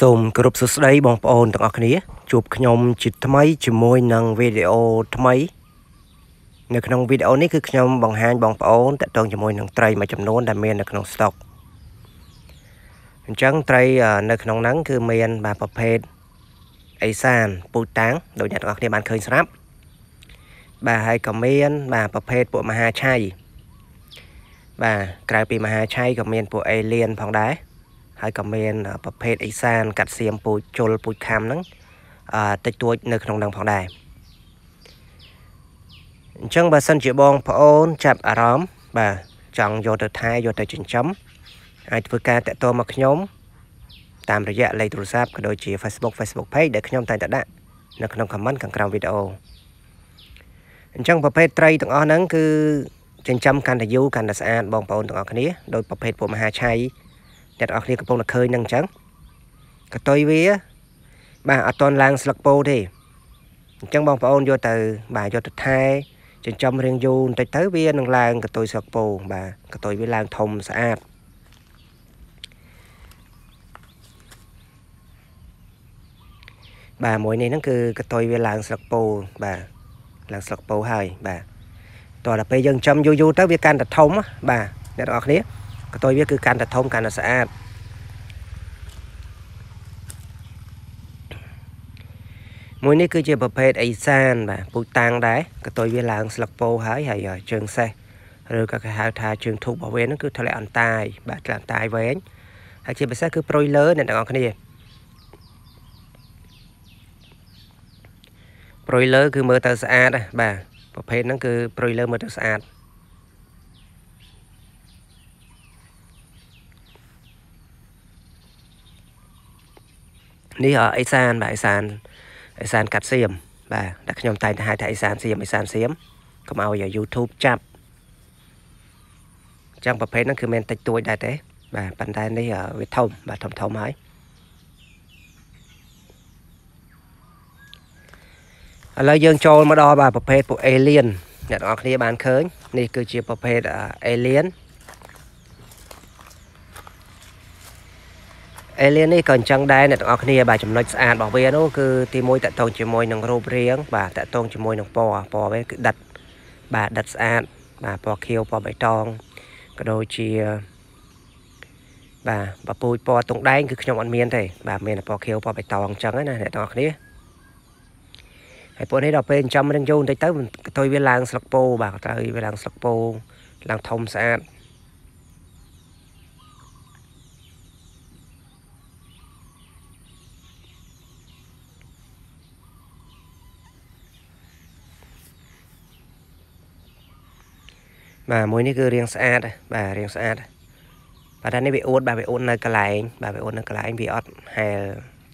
សូមគោរពសួស្តីបងប្អូនទាំងអស់គ្នាជួបខ្ញុំជាថ្មីជាមួយនឹងវីដេអូថ្មីនៅក្នុងវីដេអូនេះគឺខ្ញុំបង្ហាញបងប្អូនតកតងជាមួយនឹងត្រីមួយចំនួនដែលមាននៅក្នុងស្តុកអញ្ចឹងត្រីនៅក្នុងហ្នឹងគឺមាន បាទប្រភេទអេសានពូតាំងដូចអ្នកទាំងអស់គ្នាបានឃើញស្រាប់បាទហើយក៏មានបាទប្រភេទពួកមហាឆៃបាទក្រៅពីមហាឆៃក៏មានពួកអេលៀនផងដែរហើយក៏មានប្រភេទអេសាន កាត់សៀមពូជជុលពូជខាំហ្នឹងតិចតួចនៅក្នុងនឹងផងដែរអញ្ចឹងបើសិនជាបងប្អូនចាប់អារម្មណ៍បាទចង់យកទៅថែយកទៅចិញ្ចឹមអាចធ្វើការតាក់ទងមកខ្ញុំតាមរយៈលេខទូរស័ព្ទក៏ដូចជា Facebook Facebook Page ដែលខ្ញុំតែងតែដាក់នៅក្នុង comment ខាងក្រោមវីដេអូអញ្ចឹងប្រភេទត្រីទាំងអស់ហ្នឹងគឺចិញ្ចឹមកាន់តែយូរកាន់តែស្អាតបងប្អូនទាំងអស់គ្នាដោយប្រភេទពួកមហាឆ័យអ្នកទាំងអស់គ្នាកំពុងតែឃើញហ្នឹងអញ្ចឹងកតុយវាបាទអត់តន់ឡើងស្លឹកពោទេអញ្ចឹងបងប្អូនយកទៅបាទយកទៅថែចិញ្ចឹមរៀងយូរបន្តិចទៅវានឹងឡើងកតុយស្លឹកពោបាទកតុយវាឡើងធំស្អាតបាទមួយនេះហ្នឹងគឺកតុយវាឡើងស្លឹកពោបាទឡើងស្លឹកពោហើយបាទតោះដល់ពេលយើងចំយូរយូរទៅវាកាន់តែធំបាទអ្នកទាំងអស់គ្នាកតុយវាគឺកាន់តែធំកាន់តែស្អាតមួយនេះគឺជាប្រភេទអេសានបាទពូជតាំងដែរកតុយវាឡើងស្លឹកពោហើយហើយជើងសេះឬក៏គេហៅថាជើងធូបរបស់វាហ្នឹងគឺធ្លាក់អន្តាយបាទធ្លាក់អន្តាយវែងហើយជាពិសេសគឺប្រុយលើអ្នកទាំងអស់គ្នាប្រុយលើគឺមើលទៅស្អាតបាទប្រភេទហ្នឹងគឺប្រុយលើមើលទៅស្អាតនេះអេសានបាទអេសានអេសានកាត់សៀមបាទដែលខ្ញុំតែងតែហៅថាអេសានសៀមអេសានសៀមកុំឲ្យ YouTube ចាប់ចឹងប្រភេទហ្នឹងគឺមានតិចតួចដែរទេបាទប៉ុន្តែនេះវាធំបាទធំធំហើយឥឡូវយើងចូលមកដល់បាទប្រភេទពួក alien អ្នកទាំងអស់គ្នាបានឃើញនេះគឺជាប្រភេទ alien អេលៀននេះក៏អញ្ចឹងដែរអ្នកទាំងអស់គ្នាបាទចំណុចស្អាតរបស់វានោះគឺទី1តកតងជាមួយនឹងរូបរាងបាទតកតងជាមួយនឹងពណ៌ពណ៌វាគឺដិតបាទដិតស្អាតបាទពណ៌ខៀវពណ៌បៃតងក៏ដូចជាបាទពពូចពណ៌តុងដែងគឺខ្ញុំអត់មានទេបាទមានតែពណ៌ខៀវពណ៌បៃតងអញ្ចឹងណាអ្នកទាំងអស់គ្នាហើយពណ៌នេះដល់ពេលចាំរឹងយូរបន្តិចទៅកតុយវាឡើងស្លឹកពោបាទកតុយវាឡើងស្លឹកពោឡើងធំស្អាតបាទមួយនេះគឺរាងស្អាតបាទរាងស្អាតបាទតែនេះវាអួតបាទវាអួតនៅកន្លែងបាទវាអួតនៅកន្លែងវាអត់ហែល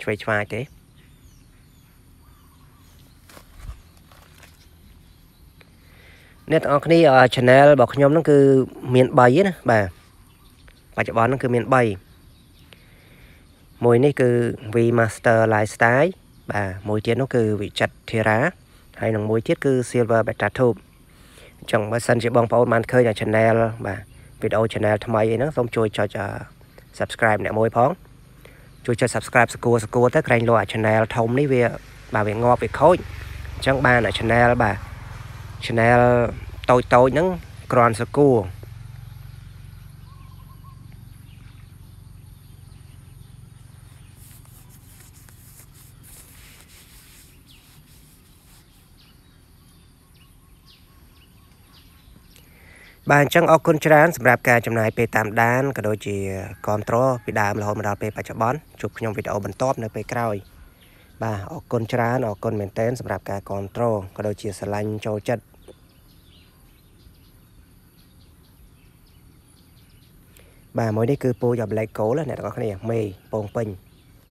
ឆ្វេងឆ្វាយទេអ្នកទាំងអស់គ្នា channel របស់ខ្ញុំហ្នឹងគឺមាន3ទេណាបាទបច្ចុប្បន្នហ្នឹងគឺមាន3មួយនេះគឺ V Master Lifestyle បាទមួយទៀតនោះគឺវិចិត្រធារាហើយនឹងមួយទៀតគឺ Silver Beta Tube ចឹងបើសិនជាបងប្អូនបានឃើញអា channel បាទវីដេអូ channel ថ្មីអីហ្នឹងសូមជួយចុច subscribe អ្នកមួយផង ជួយចុច subscribe សកួរសកួរទៅក្រែងលោអា channel ធំនេះវាបាទវាងាប់វាខូចអញ្ចឹងបានអា channel បាទ channel តូចតូចហ្នឹងក្រាន់សកួរបាទអញ្ចឹងអរគុណច្រើនសម្រាប់ការចំណាយពេលតាមដានក៏ដូចជាគ្រប់គ្រងពីដើមរហូតមកដល់ពេលបច្ចុប្បន្នជួបខ្ញុំវីដេអូបន្ទាប់នៅពេលក្រោយបាទអរគុណច្រើនអរគុណមែនទែនសម្រាប់ការគ្រប់គ្រងក៏ដូចជាស្រឡាញ់ចូលចិត្តបាទមួយនេះគឺពូចអា Black Gold អ្នកទាំងអស់គ្នាមេពងពេញ